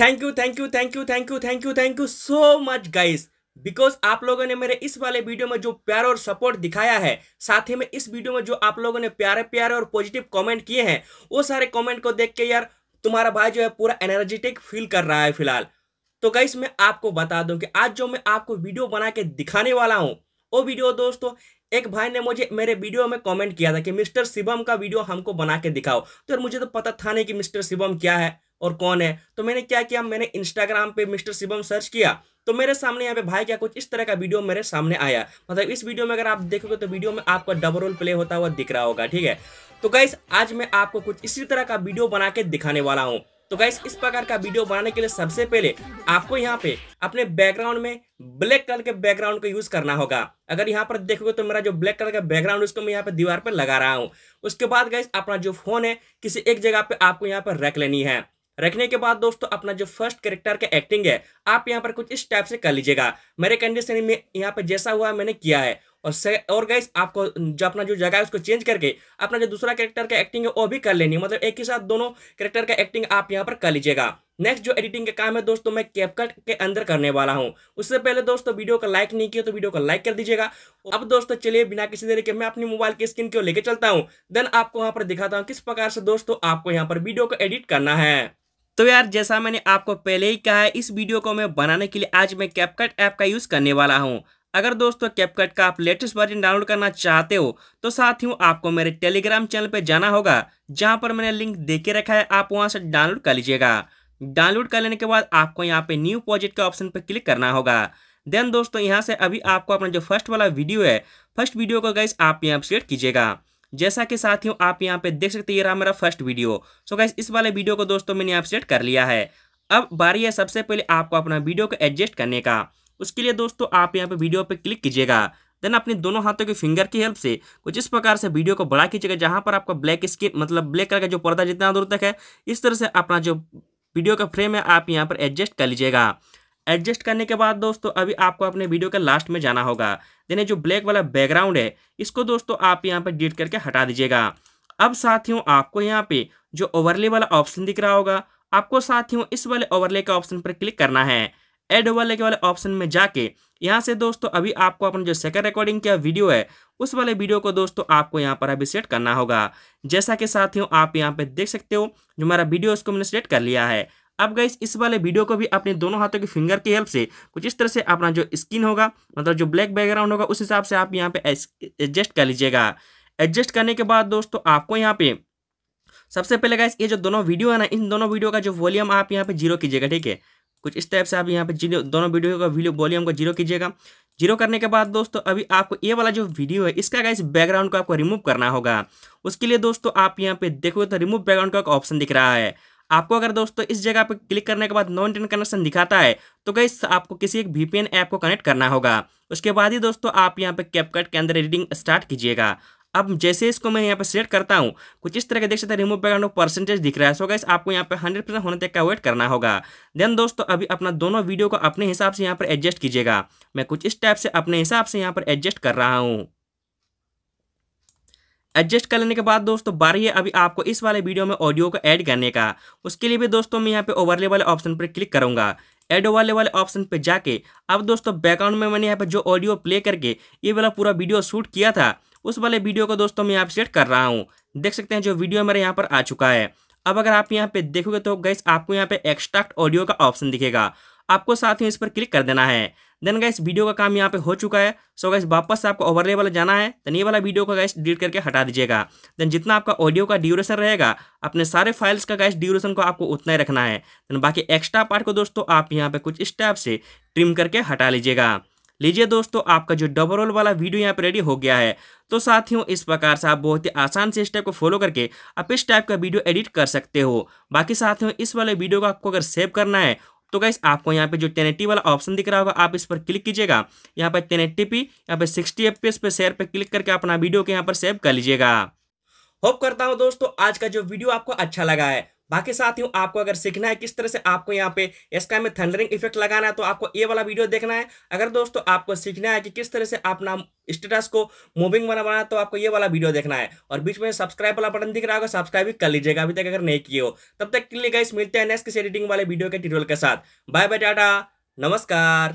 thank you thank you thank you thank you thank you thank you so much guys because आप लोगों ने मेरे इस वाले वीडियो में जो प्यार और सपोर्ट दिखाया है साथ ही में इस वीडियो में जो आप लोगों ने प्यारे प्यारे और पॉजिटिव कमेंट किए हैं वो सारे कमेंट को देख के यार तुम्हारा भाई जो है पूरा एनर्जेटिक फील कर रहा है फिलहाल तो गाइस मैं आपको बता दूं कि आज जो मैं आपको वीडियो बना के दिखाने वाला हूं वो वीडियो दोस्तों एक भाई ने मुझे मेरे वीडियो में कमेंट किया था कि मिस्टर शिवम का वीडियो हमको बना के दिखाओ तो यार मुझे तो पता था नहीं कि मिस्टर शिवम क्या है और कौन है तो मैंने क्या किया मैंने इंस्टाग्राम पे मिस्टर शिवम सर्च किया तो मेरे सामने यहाँ पे भाई क्या कुछ इस तरह का वीडियो मेरे सामने आया मतलब इस वीडियो में अगर आप देखोगे तो वीडियो में आपका डबल रोल प्ले होता हुआ दिख रहा होगा ठीक है तो गाइस आज मैं आपको कुछ इसी तरह का वीडियो बना के दिखाने वाला हूँ तो गाइस इस प्रकार का वीडियो बनाने के लिए सबसे पहले आपको यहाँ पे अपने बैकग्राउंड में ब्लैक कलर के बैकग्राउंड को यूज करना होगा अगर यहाँ पर देखोगे तो मेरा जो ब्लैक कलर का बैकग्राउंड उसको मैं यहाँ पे दीवार पर लगा रहा हूँ उसके बाद गाइस अपना जो फोन है किसी एक जगह पे आपको यहाँ पर रख लेनी है रखने के बाद दोस्तों अपना जो फर्स्ट कैरेक्टर का एक्टिंग है आप यहाँ पर कुछ इस टाइप से कर लीजिएगा मेरे कंडीशन में यहाँ पर जैसा हुआ मैंने किया है और से, और गाइस आपको जो अपना जो जगह है उसको चेंज करके अपना जो दूसरा कैरेक्टर का एक्टिंग है वो भी कर लेनी है मतलब एक ही साथ दोनों कैरेक्टर का एक्टिंग आप यहाँ पर कर लीजिएगा नेक्स्ट जो एडिटिंग का काम है दोस्तों मैं कैपकट के अंदर करने वाला हूँ उससे पहले दोस्तों वीडियो को लाइक नहीं किया तो वीडियो को लाइक कर दीजिएगा अब दोस्तों चलिए बिना किसी देरी के मैं अपनी मोबाइल की स्क्रीन को लेकर चलता हूँ देन आपको वहाँ पर दिखाता हूँ किस प्रकार से दोस्तों आपको यहाँ पर वीडियो को एडिट करना है तो यार जैसा मैंने आपको पहले ही कहा है इस वीडियो को मैं बनाने के लिए आज मैं कैपकट ऐप का यूज़ करने वाला हूँ अगर दोस्तों कैपकट का आप लेटेस्ट वर्जन डाउनलोड करना चाहते हो तो साथ ही आपको मेरे टेलीग्राम चैनल पर जाना होगा जहाँ पर मैंने लिंक दे के रखा है आप वहाँ से डाउनलोड कर लीजिएगा डाउनलोड कर लेने के बाद आपको यहाँ पे न्यू प्रोजेक्ट के ऑप्शन पर क्लिक करना होगा देन दोस्तों यहाँ से अभी आपको अपना जो फर्स्ट वाला वीडियो है फर्स्ट वीडियो को गैस आप यहाँ सेलेक्ट कीजिएगा जैसा कि साथियों आप यहाँ पे देख सकते हैं ये रहा मेरा फर्स्ट वीडियो सो गाइस इस वाले वीडियो को दोस्तों मैंने यहाँ सेट कर लिया है अब बारी है सबसे पहले आपको अपना वीडियो को एडजस्ट करने का उसके लिए दोस्तों आप यहाँ पे वीडियो पे क्लिक कीजिएगा देन अपने दोनों हाथों के फिंगर की हेल्प से कुछ इस प्रकार से वीडियो को बढ़ा कीजिएगा जहाँ पर आपका ब्लैक स्किन मतलब ब्लैक कलर का जो पर्दा जितना दूर तक है इस तरह से अपना जो वीडियो का फ्रेम है आप यहाँ पर एडजस्ट कर लीजिएगा एडजस्ट करने के बाद दोस्तों अभी आपको अपने वीडियो के लास्ट में जाना होगा यानी जो ब्लैक वाला बैकग्राउंड है इसको दोस्तों आप यहाँ पर डिलीट करके हटा दीजिएगा अब साथियों आपको यहाँ पे जो ओवरले वाला ऑप्शन दिख रहा होगा आपको साथियों इस वाले ओवरले के ऑप्शन पर क्लिक करना है एड ओवरले के वाले ऑप्शन में जाके यहाँ से दोस्तों अभी आपको अपना जो सेकंड रिकॉर्डिंग किया वीडियो है उस वाले वीडियो को दोस्तों आपको यहाँ पर अभी सेट करना होगा जैसा कि साथियों आप यहाँ पर देख सकते हो जो हमारा वीडियो उसको मैंने सेट कर लिया है अब गई इस वाले वीडियो को भी अपने दोनों हाथों की फिंगर की हेल्प से कुछ इस तरह से अपना जो स्किन होगा मतलब जो ब्लैक बैकग्राउंड होगा उस हिसाब से आप यहाँ पे एडजस्ट कर लीजिएगा एडजस्ट करने के बाद दोस्तों आपको यहाँ पे सबसे पहले गाइस ये जो दोनों वीडियो है ना इन दोनों वीडियो का जो वॉल्यूम आप यहाँ पे जीरो कीजिएगा ठीक है कुछ इस टाइप से आप यहाँ पे जीरो दोनों वीडियो का वॉल्यूम को जीरो कीजिएगा जीरो करने के बाद दोस्तों अभी आपको ये वाला जो वीडियो है इसका गाइस बैकग्राउंड को आपको रिमूव करना होगा उसके लिए दोस्तों आप यहाँ पे देखोगे तो रिमूव बैकग्राउंड का ऑप्शन दिख रहा है आपको अगर दोस्तों इस जगह पर क्लिक करने के बाद नॉन इंटरनेट कनेक्शन दिखाता है तो गई आपको किसी एक वीपीएन ऐप को कनेक्ट करना होगा उसके बाद ही दोस्तों आप यहाँ पर कैपकट के अंदर रीडिंग स्टार्ट कीजिएगा अब जैसे इसको मैं यहाँ पे सेलेक्ट करता हूँ कुछ इस तरह के देख सकते हैं रिमूव बैकग्राउंड परसेंटेज दिख रहा है सो गाइस आपको यहाँ पर 100 परसेंट होने तक का वेट करना होगा देन दोस्तों अभी अपना दोनों वीडियो को अपने हिसाब से यहाँ पर एडजस्ट कीजिएगा मैं कुछ इस टाइप से अपने हिसाब से यहाँ पर एडजस्ट कर रहा हूँ एडजस्ट कर लेने के बाद दोस्तों बारी है अभी आपको इस वाले वीडियो में ऑडियो को ऐड करने का उसके लिए भी दोस्तों मैं यहाँ पे ओवरले वाले ऑप्शन पर क्लिक करूँगा एड वाले वाले ऑप्शन पर जाके अब दोस्तों बैकग्राउंड में मैंने यहाँ पे जो ऑडियो प्ले करके ये वाला पूरा वीडियो शूट किया था उस वाले वीडियो को दोस्तों मैं यहाँ पे सेट कर रहा हूँ देख सकते हैं जो वीडियो मेरे यहाँ पर आ चुका है अब अगर आप यहाँ पे देखोगे तो गैस आपको यहाँ पे एक्स्ट्रैक्ट ऑडियो का ऑप्शन दिखेगा आपको साथ ही इस पर क्लिक कर देना है देन गैस वीडियो का काम यहाँ पे हो चुका है सो गैस वापस आपको ओवरले वाला जाना है तो ये वाला वीडियो का गैस डिलीट करके हटा दीजिएगा देन जितना आपका ऑडियो का ड्यूरेशन रहेगा अपने सारे फाइल्स का गैस ड्यूरेशन को आपको उतना ही रखना है देन बाकी एक्स्ट्रा पार्ट को दोस्तों आप यहाँ पे कुछ इस टाइप से ट्रिम करके हटा लीजिएगा लीजिए दोस्तों आपका जो डबल रोल वाला वीडियो यहाँ पर रेडी हो गया है तो साथियों इस प्रकार से आप बहुत ही आसान से स्टेप को फॉलो करके आप इस टाइप का वीडियो एडिट कर सकते हो बाकी साथियों इस वाले वीडियो को आपको अगर सेव करना है तो गाइस आपको यहाँ पे जो टेन वाला ऑप्शन दिख रहा होगा आप इस पर क्लिक कीजिएगा यहाँ पर टेन एट्टी पी यहाँ पर सिक्सटी एफ पे शेयर पर क्लिक करके अपना वीडियो के यहाँ पर सेव कर लीजिएगा होप करता हूँ दोस्तों आज का जो वीडियो आपको अच्छा लगा है बाकी साथियों आपको अगर सीखना है किस तरह से आपको यहाँ पे इसका में थंडरिंग इफेक्ट लगाना है तो आपको ये वाला वीडियो देखना है अगर दोस्तों आपको सीखना है कि किस तरह से अपना स्टेटस को मूविंग बना बनाना तो आपको ये वाला वीडियो देखना है और बीच में सब्सक्राइब वाला बटन दिख रहा होगा सब्सक्राइब भी कर लीजिएगा अभी तक अगर नहीं किए हो तब तक के लिए गाइस मिलते हैं नेक्स्ट किसी एडिटिंग वाले वीडियो के ट्यूटोरियल के साथ बाय बाय टाटा नमस्कार